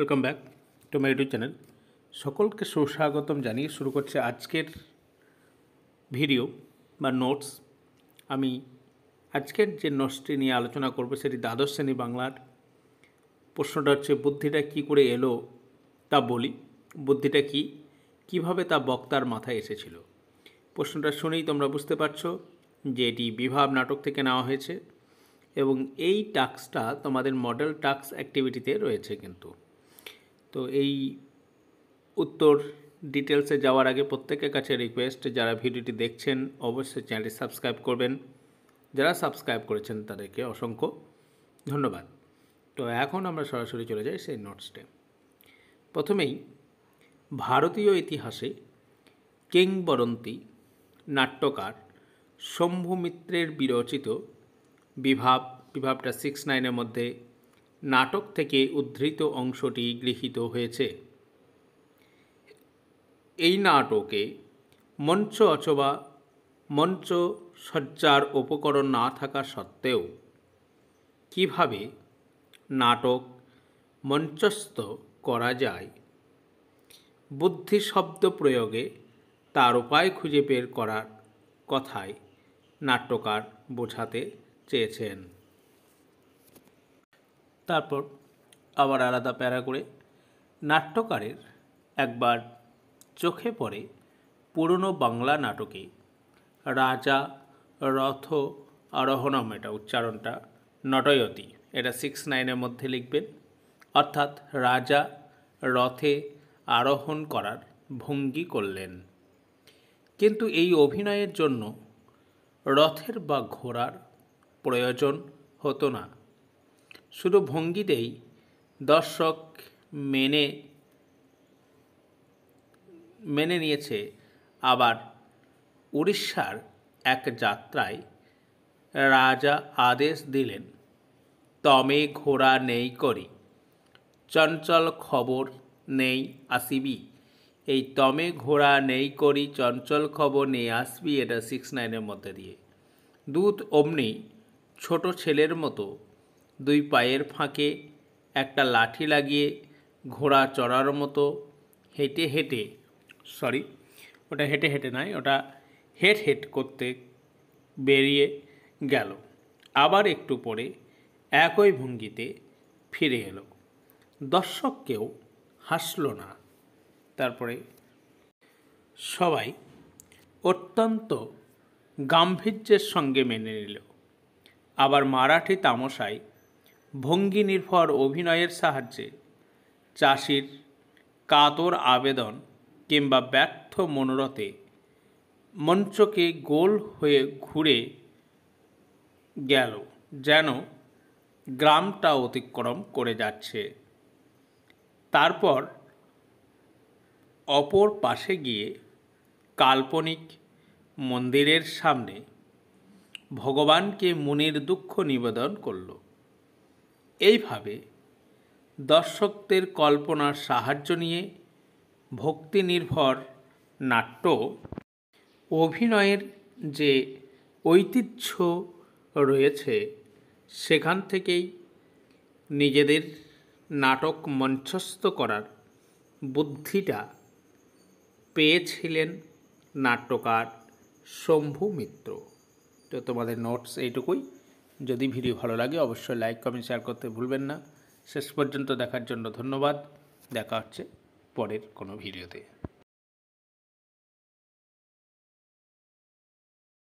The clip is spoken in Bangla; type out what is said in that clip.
welcome back to my YouTube channel সকলকে সুস্বাগতম জানিয়ে শুরু করছে আজকের ভিডিও বা নোটস আমি আজকের যে নোটসটি নিয়ে আলোচনা করবো সেটি দ্বাদশ শ্রেণী বাংলার প্রশ্নটা হচ্ছে বুদ্ধিটা কি করে এলো তা বলি বুদ্ধিটা কি কিভাবে তা বক্তার মাথায় এসেছিল প্রশ্নটা শুনেই তোমরা বুঝতে পারছ যে এটি বিভাব নাটক থেকে নেওয়া হয়েছে এবং এই টাস্কটা তোমাদের মডেল টাস্ক অ্যাক্টিভিটিতে রয়েছে কিন্তু তো এই উত্তর ডিটেলসে যাওয়ার আগে প্রত্যেকের কাছে রিকোয়েস্ট যারা ভিডিওটি দেখছেন অবশ্যই চ্যানেলটি সাবস্ক্রাইব করবেন যারা সাবস্ক্রাইব করেছেন তাদেরকে অসংখ্য ধন্যবাদ তো এখন আমরা সরাসরি চলে যাই সেই নোটসটে প্রথমেই ভারতীয় ইতিহাসে কিংবদন্তি নাট্যকার শম্ভু মিত্রের বিরচিত বিভাব বিভাবটা সিক্স নাইনের মধ্যে নাটক থেকে উদ্ধৃত অংশটি গৃহীত হয়েছে এই নাটকে মঞ্চ অথবা মঞ্চ সজ্জার উপকরণ না থাকা সত্ত্বেও কিভাবে নাটক মঞ্চস্থ করা যায় বুদ্ধি শব্দ প্রয়োগে তার উপায় খুঁজে বের করার কথায় নাট্যকার বোঝাতে চেয়েছেন তারপর আবার আলাদা প্যারা করে নাট্যকারের একবার চোখে পড়ে পুরনো বাংলা নাটকে রাজা রথ আরোহণম এটা উচ্চারণটা নটয়তি এটা সিক্স নাইনের মধ্যে লিখবেন অর্থাৎ রাজা রথে আরোহণ করার ভঙ্গি করলেন কিন্তু এই অভিনয়ের জন্য রথের বা ঘোড়ার প্রয়োজন হতো না শুধু ভঙ্গিতেই দর্শক মেনে মেনে নিয়েছে আবার উড়িষ্যার এক যাত্রায় রাজা আদেশ দিলেন তমে ঘোড়া নেই করি চঞ্চল খবর নেই আসিবি এই তমে ঘোড়া নেই করি চঞ্চল খবর নেই আসবি এটা সিক্স নাইনের মধ্যে দিয়ে দুধ অমনি ছোট ছেলের মতো দুই পায়ের ফাঁকে একটা লাঠি লাগিয়ে ঘোড়া চড়ার মতো হেঁটে হেঁটে সরি ওটা হেঁটে হেঁটে নাই ওটা হেট হেট করতে বেরিয়ে গেল আবার একটু পরে একই ভঙ্গিতে ফিরে এলো দর্শককেও হাসল না তারপরে সবাই অত্যন্ত গাম্ভীর্যের সঙ্গে মেনে নিল আবার মারাঠি তামশায় ভঙ্গি নির্ভর অভিনয়ের সাহায্যে চাষির কাতর আবেদন কিংবা ব্যর্থ মনোরথে মঞ্চকে গোল হয়ে ঘুরে গেল যেন গ্রামটা অতিক্রম করে যাচ্ছে তারপর অপর পাশে গিয়ে কাল্পনিক মন্দিরের সামনে ভগবানকে মনের দুঃখ নিবেদন করলো এইভাবে দর্শকদের কল্পনার সাহায্য নিয়ে ভক্তি নির্ভর নাট্য অভিনয়ের যে ঐতিহ্য রয়েছে সেখান থেকেই নিজেদের নাটক মঞ্চস্থ করার বুদ্ধিটা পেয়েছিলেন নাট্যকার শম্ভু মিত্র তো তোমাদের নোটস এইটুকুই যদি ভিডিও ভালো লাগে অবশ্যই লাইক কমেন্ট শেয়ার করতে ভুলবেন না শেষ পর্যন্ত দেখার জন্য ধন্যবাদ দেখা হচ্ছে পরের কোনো ভিডিওতে